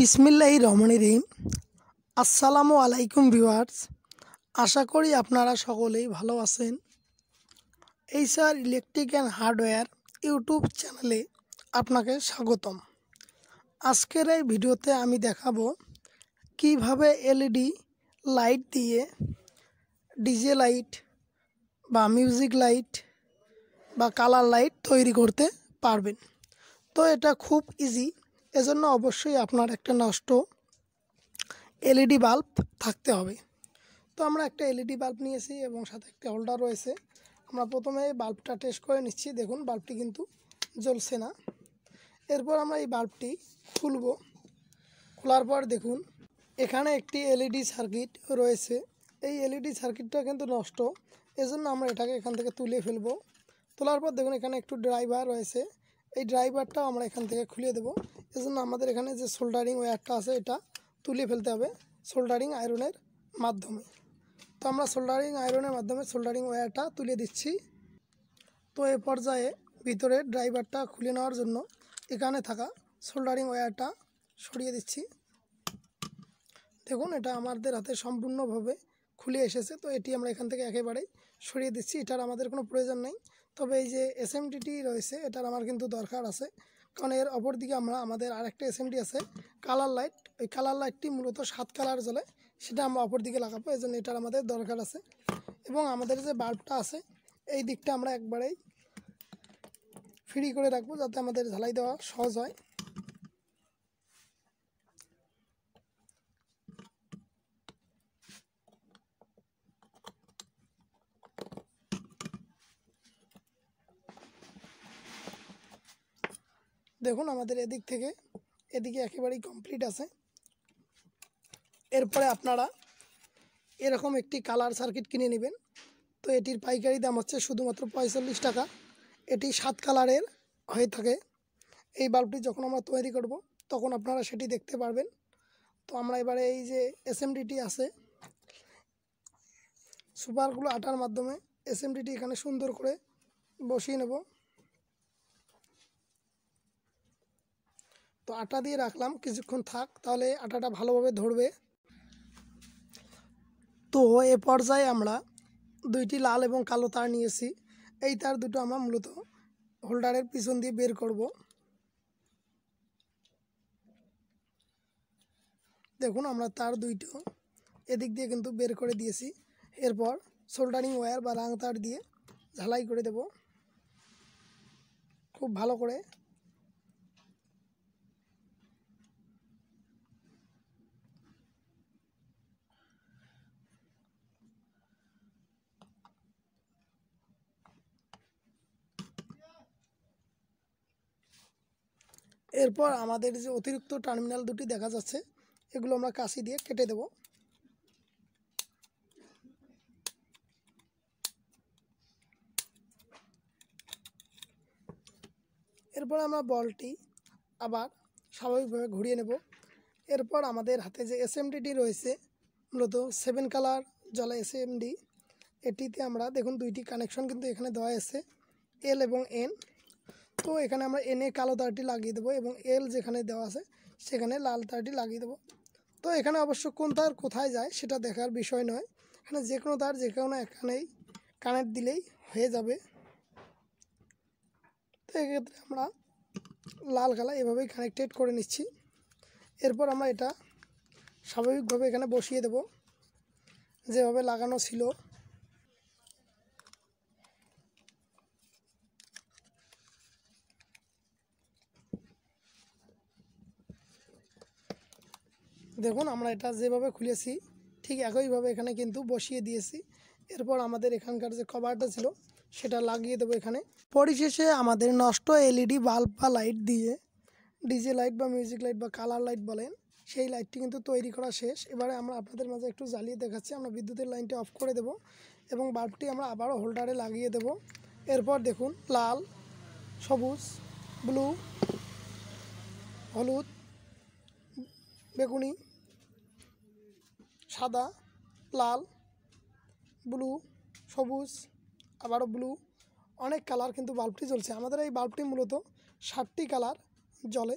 বিসমিল্লাহ রহমান রহিম আসসালামু আলাইকুম ভিওয়ার্স আশা করি আপনারা সকলেই ভালো আছেন এই sir electric and hardware YouTube চ্যানেলে আপনাকে স্বাগতম আজকের এই ভিডিওতে আমি দেখাবো কিভাবে এলইডি লাইট দিয়ে ডিজে লাইট বা মিউজিক লাইট বা কালার লাইট তৈরি করতে পারবেন তো এটা খুব ইজি এজন্য অবশ্যই আপনার একটা নষ্ট এলইডি বাল্ব থাকতে হবে তো আমরা একটা এলইডি বাল্ব নিয়েছি এবং সাথে একটা হোল্ডার রয়েছে আমরা প্রথমে বাল্বটা টেস্ট করে নিচ্ছি দেখুন বাল্বটি কিন্তু জ্বলছে না এরপর আমরা এই বাল্বটি খুলব খোলার পর দেখুন এখানে একটি এলইডি সার্কিট রয়েছে এই এলইডি সার্কিটটা কিন্তু নষ্ট এজন্য আমরা এটাকে এখান থেকে তুলে ফেলব তোলার পর দেখুন এখানে একটু ড্রাইভার রয়েছে এই ড্রাইভারটাও আমরা এখান থেকে খুলে দেব এজন্য আমাদের এখানে যে সোল্ডারিং ওয়ারটা আছে এটা তুলে ফেলতে হবে সোল্ডারিং আয়রনের মাধ্যমে তো আমরা সোল্ডারিং আয়রনের মাধ্যমে সোল্ডারিং ওয়্যারটা তুলে দিচ্ছি তো এ পর্যায়ে ভিতরে ড্রাইভারটা খুলে নেওয়ার জন্য এখানে থাকা সোল্ডারিং ওয়ারটা সরিয়ে দিচ্ছি দেখুন এটা আমাদের হাতে সম্পূর্ণভাবে খুলে এসেছে তো এটি আমরা এখান থেকে একেবারেই সরিয়ে দিচ্ছি এটার আমাদের কোনো প্রয়োজন নেই তবে এই যে টি রয়েছে এটার আমার কিন্তু দরকার আছে কারণ এর দিকে আমরা আমাদের আরেকটা এসএমডি আছে কালার লাইট ওই কালার লাইটটি মূলত সাত কালার জ্বলে সেটা আমরা অপর দিকে লাগাবো এই জন্য এটার আমাদের দরকার আছে এবং আমাদের যে বাল্বটা আছে এই দিকটা আমরা একবারেই ফ্রি করে রাখবো যাতে আমাদের ঝালাই দেওয়া সহজ হয় দেখুন আমাদের এদিক থেকে এদিকে একেবারেই কমপ্লিট আছে এরপরে আপনারা এরকম একটি কালার সার্কিট কিনে নেবেন তো এটির পাইকারি দাম হচ্ছে শুধুমাত্র পঁয়তাল্লিশ টাকা এটি সাত কালারের হয়ে থাকে এই বাল্বটি যখন আমরা তৈরি করব তখন আপনারা সেটি দেখতে পারবেন তো আমরা এবারে এই যে এসএমডিটি আছে সুপারগুলো আটার মাধ্যমে এসএমডিটি এখানে সুন্দর করে বসিয়ে নেব তো আটা দিয়ে রাখলাম কিছুক্ষণ থাক তাহলে আটাটা ভালোভাবে ধরবে তো এ পর্যায়ে আমরা দুইটি লাল এবং কালো তার নিয়েছি এই তার দুটো আমরা মূলত হোল্ডারের পিছন দিয়ে বের করব দেখুন আমরা তার দুইটো এদিক দিয়ে কিন্তু বের করে দিয়েছি এরপর সোল্ডারিং ওয়্যার বা রাং তার দিয়ে ঝালাই করে দেব খুব ভালো করে এরপর আমাদের যে অতিরিক্ত টার্মিনাল দুটি দেখা যাচ্ছে এগুলো আমরা কাশি দিয়ে কেটে দেব এরপর আমরা বলটি আবার স্বাভাবিকভাবে ঘুরিয়ে নেব এরপর আমাদের হাতে যে এসএমডিটি রয়েছে মূলত সেভেন কালার জলা এসএমডি এটিতে আমরা দেখুন দুইটি কানেকশন কিন্তু এখানে দেওয়া আছে এল এবং এন তো এখানে আমরা এনে কালো তারটি লাগিয়ে দেবো এবং এল যেখানে দেওয়া আছে সেখানে লাল তারটি লাগিয়ে দেবো তো এখানে অবশ্য কোন তার কোথায় যায় সেটা দেখার বিষয় নয় এখানে যে কোনো তার যে কোনো এখানেই কানেক্ট দিলেই হয়ে যাবে তো এক্ষেত্রে আমরা লাল কালা এভাবেই কানেক্টেড করে নিচ্ছি এরপর আমরা এটা স্বাভাবিকভাবে এখানে বসিয়ে দেব যেভাবে লাগানো ছিল দেখুন আমরা এটা যেভাবে খুলেছি ঠিক একইভাবে এখানে কিন্তু বসিয়ে দিয়েছি এরপর আমাদের এখানকার যে কভারটা ছিল সেটা লাগিয়ে দেবো এখানে পরিশেষে আমাদের নষ্ট এলইডি বাল্ব বা লাইট দিয়ে ডিজে লাইট বা মিউজিক লাইট বা কালার লাইট বলেন সেই লাইটটি কিন্তু তৈরি করা শেষ এবারে আমরা আপনাদের মাঝে একটু জ্বালিয়ে দেখাচ্ছি আমরা বিদ্যুতের লাইনটি অফ করে দেব এবং বাল্বটি আমরা আবারও হোল্ডারে লাগিয়ে দেব এরপর দেখুন লাল সবুজ ব্লু হলুদ বেগুনি সাদা লাল ব্লু সবুজ আবারও ব্লু অনেক কালার কিন্তু বাল্বটি জ্বলছে আমাদের এই বাল্বটি মূলত ষাটটি কালার জলে